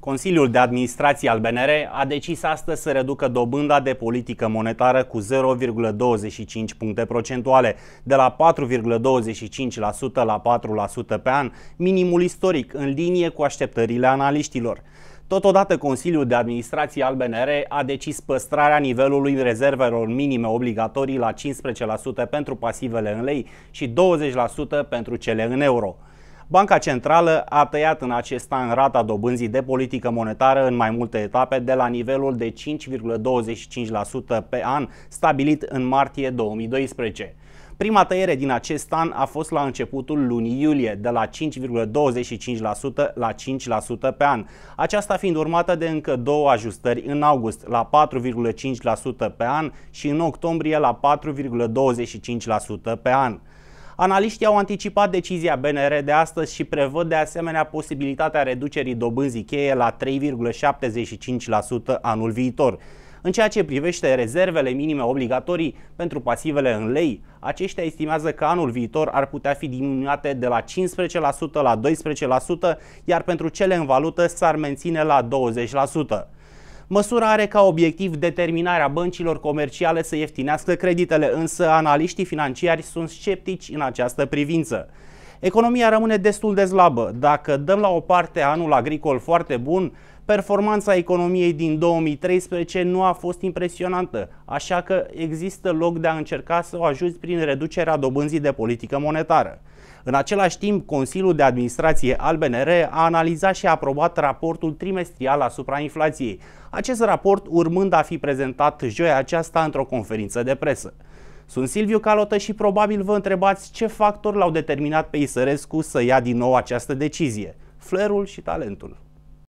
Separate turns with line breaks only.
Consiliul de Administrație al BNR a decis astăzi să reducă dobânda de politică monetară cu 0,25 puncte procentuale, de la 4,25% la 4% pe an, minimul istoric, în linie cu așteptările analiștilor. Totodată, Consiliul de Administrație al BNR a decis păstrarea nivelului rezervelor minime obligatorii la 15% pentru pasivele în lei și 20% pentru cele în euro. Banca Centrală a tăiat în acest an rata dobânzii de politică monetară în mai multe etape de la nivelul de 5,25% pe an stabilit în martie 2012. Prima tăiere din acest an a fost la începutul lunii iulie, de la 5,25% la 5% pe an, aceasta fiind urmată de încă două ajustări în august, la 4,5% pe an și în octombrie la 4,25% pe an. Analiștii au anticipat decizia BNR de astăzi și prevăd de asemenea posibilitatea reducerii dobânzii cheie la 3,75% anul viitor. În ceea ce privește rezervele minime obligatorii pentru pasivele în lei, aceștia estimează că anul viitor ar putea fi diminuate de la 15% la 12%, iar pentru cele în valută s-ar menține la 20%. Măsura are ca obiectiv determinarea băncilor comerciale să ieftinească creditele, însă analiștii financiari sunt sceptici în această privință. Economia rămâne destul de slabă. Dacă dăm la o parte anul agricol foarte bun, Performanța economiei din 2013 nu a fost impresionantă, așa că există loc de a încerca să o ajuți prin reducerea dobânzii de politică monetară. În același timp, Consiliul de Administrație al BNR a analizat și a aprobat raportul trimestrial asupra inflației, acest raport urmând a fi prezentat joia aceasta într-o conferință de presă. Sunt Silviu Calotă și probabil vă întrebați ce factori l-au determinat pe Isărescu să ia din nou această decizie, flerul și talentul.